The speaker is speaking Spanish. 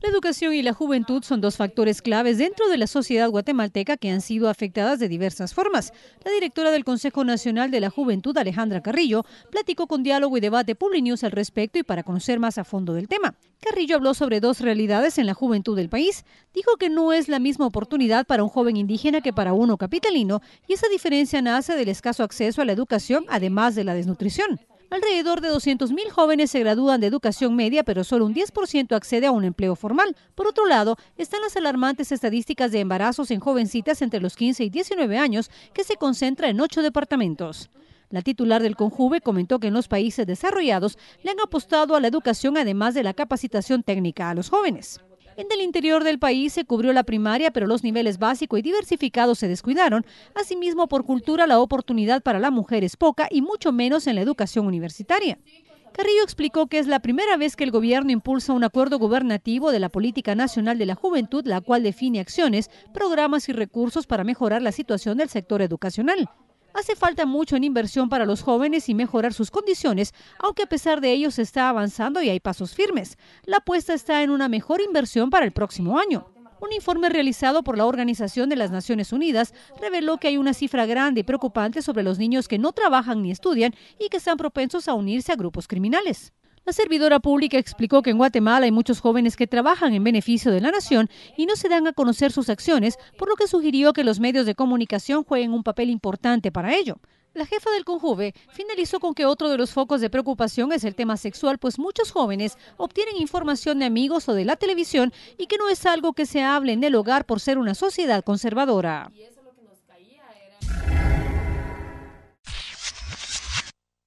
La educación y la juventud son dos factores claves dentro de la sociedad guatemalteca que han sido afectadas de diversas formas. La directora del Consejo Nacional de la Juventud, Alejandra Carrillo, platicó con Diálogo y Debate Publinews al respecto y para conocer más a fondo del tema. Carrillo habló sobre dos realidades en la juventud del país. Dijo que no es la misma oportunidad para un joven indígena que para uno capitalino y esa diferencia nace del escaso acceso a la educación, además de la desnutrición. Alrededor de 200.000 jóvenes se gradúan de educación media, pero solo un 10% accede a un empleo formal. Por otro lado, están las alarmantes estadísticas de embarazos en jovencitas entre los 15 y 19 años, que se concentra en ocho departamentos. La titular del Conjuve comentó que en los países desarrollados le han apostado a la educación además de la capacitación técnica a los jóvenes. En el interior del país se cubrió la primaria, pero los niveles básico y diversificado se descuidaron. Asimismo, por cultura, la oportunidad para la mujer es poca y mucho menos en la educación universitaria. Carrillo explicó que es la primera vez que el gobierno impulsa un acuerdo gubernativo de la Política Nacional de la Juventud, la cual define acciones, programas y recursos para mejorar la situación del sector educacional. Hace falta mucho en inversión para los jóvenes y mejorar sus condiciones, aunque a pesar de ello se está avanzando y hay pasos firmes. La apuesta está en una mejor inversión para el próximo año. Un informe realizado por la Organización de las Naciones Unidas reveló que hay una cifra grande y preocupante sobre los niños que no trabajan ni estudian y que están propensos a unirse a grupos criminales. La servidora pública explicó que en Guatemala hay muchos jóvenes que trabajan en beneficio de la nación y no se dan a conocer sus acciones, por lo que sugirió que los medios de comunicación jueguen un papel importante para ello. La jefa del Conjuve finalizó con que otro de los focos de preocupación es el tema sexual, pues muchos jóvenes obtienen información de amigos o de la televisión y que no es algo que se hable en el hogar por ser una sociedad conservadora.